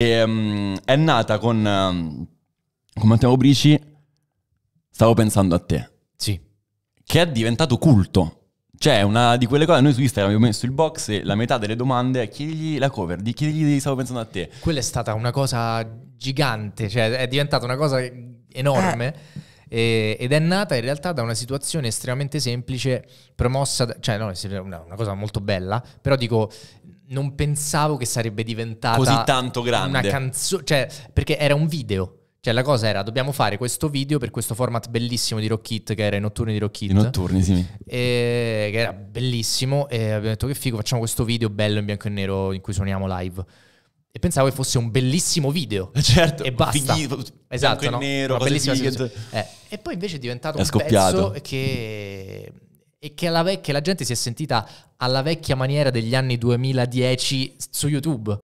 E, um, è nata con, um, con Matteo Brici, stavo pensando a te. Sì. Che è diventato culto. Cioè, una di quelle cose, noi su Instagram abbiamo messo il box e la metà delle domande è chiedigli la cover, di chiedigli stavo pensando a te. Quella è stata una cosa gigante, cioè è diventata una cosa enorme. Eh ed è nata in realtà da una situazione estremamente semplice, promossa, cioè no, una, una cosa molto bella, però dico non pensavo che sarebbe diventata così tanto grande. Una canzone, cioè, perché era un video. Cioè, la cosa era, dobbiamo fare questo video per questo format bellissimo di Rock It, che era i notturni di Rock It. I notturni, sì. E, che era bellissimo. E abbiamo detto, che figo, facciamo questo video bello in bianco e nero in cui suoniamo live. E pensavo che fosse un bellissimo video. Eh, certo. E basta. Fighi, esatto, no? nero, Una bellissima eh, E poi invece è diventato è un scoppiato. pezzo che e che la, vecchia, la gente si è sentita alla vecchia maniera degli anni 2010 su YouTube.